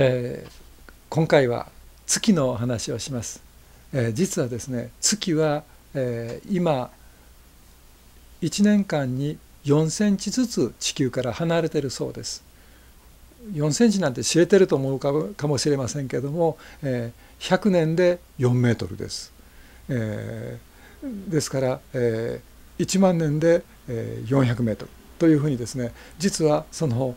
えー、今回は月の話をします、えー、実はですね月は、えー、今1年間に4センチずつ地球から離れてるそうです4センチなんて知れてると思うかもしれませんけども、えー、100年で4メートルです、えー、ですから、えー、1万年で400メートルというふうにですね実はその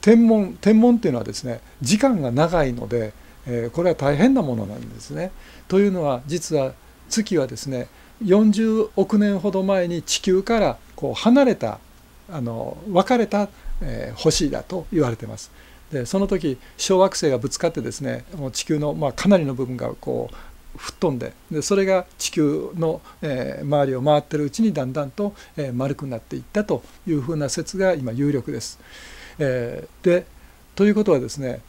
天文天文っていうのはですね時間が長いので、えー、これは大変なものなんですね。というのは実は月はですね40億年ほど前に地球からこう離れたあの分かれた、えー、星だと言われてます。でその時小惑星がぶつかってですねもう地球の、まあ、かなりの部分がこう吹っ飛んででそれが地球の、えー、周りを回ってるうちにだんだんと、えー、丸くなっていったというふうな説が今有力です。えー、でということはですね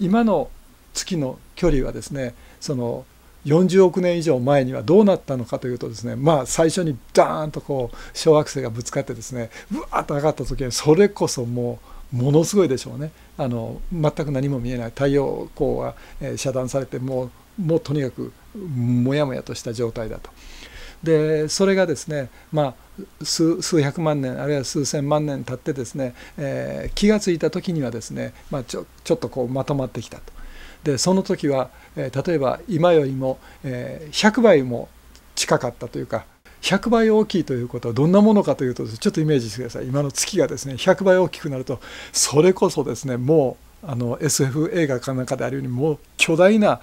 今の月の距離はですねその40億年以上前にはどうなったのかというとですねまあ最初にダーンとこう小惑星がぶつかってですねうわっと上がった時はそれこそもうものすごいでしょうねあの全く何も見えない太陽光は、え遮断されてもうもうとにかくモヤモヤとした状態だと。でそれがですね、まあ、数百万年あるいは数千万年経ってですね、えー、気が付いた時にはですね、まあ、ちょちょっとこうまとまってきたと。でその時は、えー、例えば今よりも、えー、100倍も近かったというか100倍大きいということはどんなものかというとちょっとイメージしてください今の月がですね100倍大きくなるとそれこそですねもうあの SF 映画かなんかであるようにもう巨大な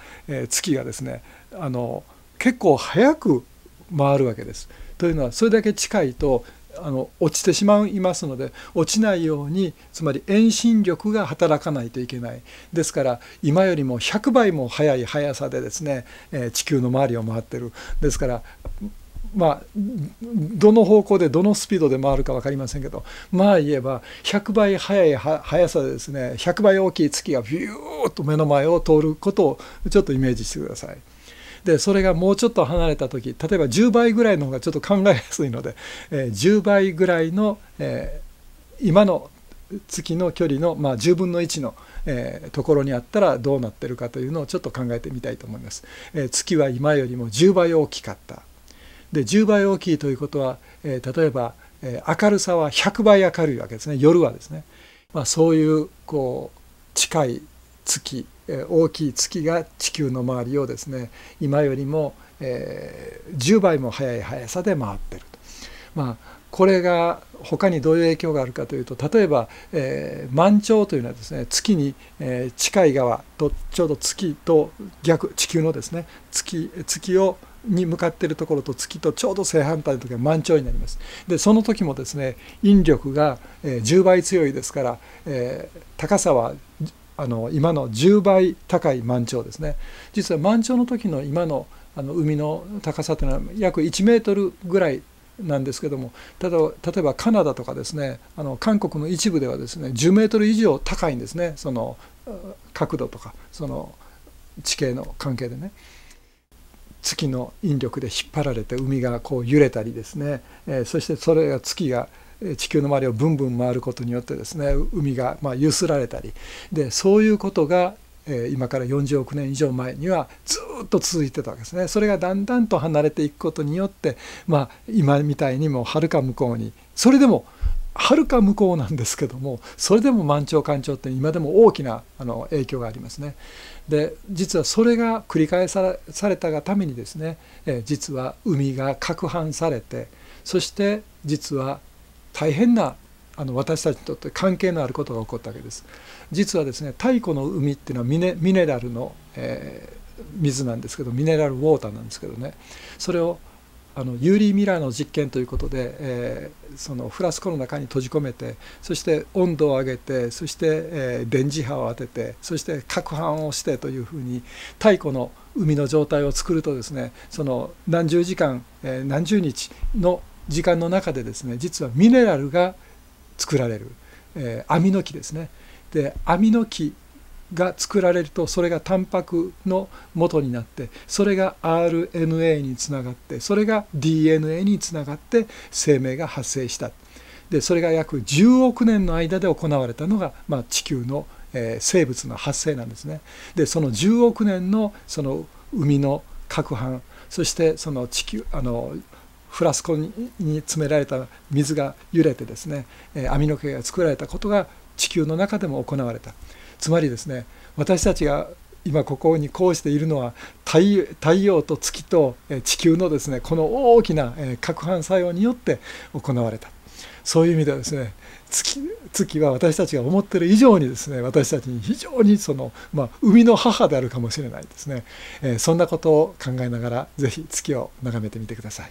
月がですねあの結構早く回るわけです。というのはそれだけ近いとあの落ちてしまいますので落ちないようにつまり遠心力が働かないといけないですから今よりも100倍も速い速さでですね、えー、地球の周りを回ってるですからまあ、どの方向でどのスピードで回るか分かりませんけどまあ言えば100倍速い速さでですね100倍大きい月がビューッと目の前を通ることをちょっとイメージしてください。でそれがもうちょっと離れた時例えば10倍ぐらいの方がちょっと考えやすいので、えー、10倍ぐらいの、えー、今の月の距離の、まあ、10分の1の、えー、ところにあったらどうなってるかというのをちょっと考えてみたいと思います。えー、月は今よりも10倍大きかった。で10倍大きいということは、えー、例えば、えー、明るさは100倍明るいわけですね夜はですね。まあ、そういうこう近い月大きい月が地球の周りをですね今よりも10倍も速い速さで回ってると。まあこれが他にどういう影響があるかというと例えば、えー、満潮というのはですね月に、えー、近い側とちょうど月と逆地球のですね月月をに向かっているところと月とちょうど正反対の時は満潮になりますでその時もですね引力が、えー、10倍強いですから、えー、高さはあの今の10倍高い満潮ですね実は満潮の時の今のあの海の高さというのは約1メートルぐらいなんですけどもただ例えばカナダとかですねあの韓国の一部ではですね10メートル以上高いんですねその角度とかその地形の関係でね。月の引力で引っ張られて海がこう揺れたりですね、えー、そしてそれが月が地球の周りをブンブン回ることによってですね海がまあゆすられたりでそういうことが今から40億年以上前にはずっと続いてたわけですねそれがだんだんと離れていくことによって、まあ、今みたいにもはるか向こうにそれでもはるか向こうなんですけどもそれでも満潮干潮って今でも大きなあの影響がありますね。で実はそれが繰り返されたがためにですね、え実は海が攪拌されてそして実は大変なあの私たちにとって関係のあることが起こったわけです。実はですね太古の海っていうのはミネミネラルの、えー、水なんですけどミネラルウォーターなんですけどねそれをあのユーリー・ミラーの実験ということで、えー、そのフラスコの中に閉じ込めてそして温度を上げてそして、えー、電磁波を当ててそして攪拌をしてというふうに太古の海の状態を作るとですねその何十時間、えー、何十日の時間の中でですね実はミネラルが作られる、えー、アミノ基ですね。でアミノ基が作られるとそれがタンパクの元になってそれが RNA につながってそれが DNA につながって生命が発生したでそれが約10億年の間で行われたのが、まあ、地球の、えー、生物の発生なんですねでその10億年のその海の攪拌そしてその地球あのフラスコに詰められた水が揺れてですね、え網の毛が作られたことが地球の中でも行われたつまりですね私たちが今ここにこうしているのは太陽と月と地球のですねこの大きな攪拌作用によって行われたそういう意味ではですね月月は私たちが思ってる以上にですね私たちに非常にその、まあ、生の母であるかもしれないですね、えそんなことを考えながら是非月を眺めてみてください。